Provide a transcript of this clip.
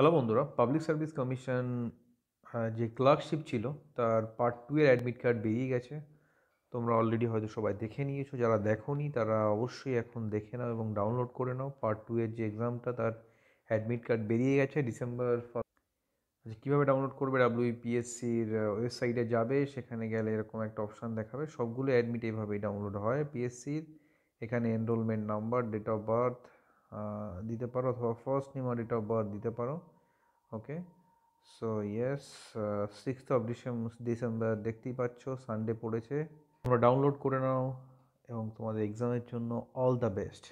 hello বন্ধুরা public service commission যে ক্লার্কশিপ ছিল তার পার্ট টু এর অ্যাডমিট কার্ড বেরিয়ে গেছে তোমরা অলরেডি হয়তো সবাই দেখে নিয়েছো যারা দেখো নি তারা অবশ্যই এখন দেখে নাও এবং ডাউনলোড করে নাও পার্ট টু এর যে এক্সামটা তার অ্যাডমিট কার্ড বেরিয়ে গেছে ডিসেম্বর ফার্স্ট কীভাবে ডাউনলোড করবে ডাব্লিউপিএসসির e ওয়েবসাইটে যাবে সেখানে গেলে এরকম একটা অপশান দেখাবে সবগুলো অ্যাডমিট এইভাবেই ডাউনলোড হয় পিএসসির এখানে enrolment number date of birth দিতে পারো অথবা ফার্স্ট নেম আর ডেট অফ বার্থ দিতে পারো okay so yes six of December December দেখতেই পাচ্ছ সানডে পড়েছে তোমরা ডাউনলোড করে নাও এবং তোমাদের এক্সামের জন্য অল দ্য বেস্ট